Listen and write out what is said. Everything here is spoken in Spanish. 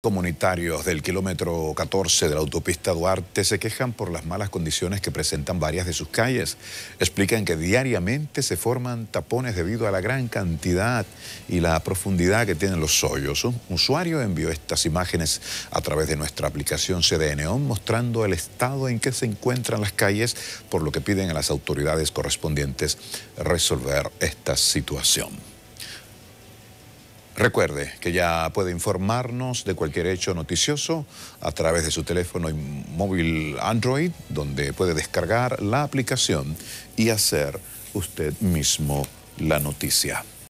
Comunitarios del kilómetro 14 de la autopista Duarte se quejan por las malas condiciones que presentan varias de sus calles. Explican que diariamente se forman tapones debido a la gran cantidad y la profundidad que tienen los hoyos. Un usuario envió estas imágenes a través de nuestra aplicación CDN, mostrando el estado en que se encuentran las calles, por lo que piden a las autoridades correspondientes resolver esta situación. Recuerde que ya puede informarnos de cualquier hecho noticioso a través de su teléfono móvil Android, donde puede descargar la aplicación y hacer usted mismo la noticia.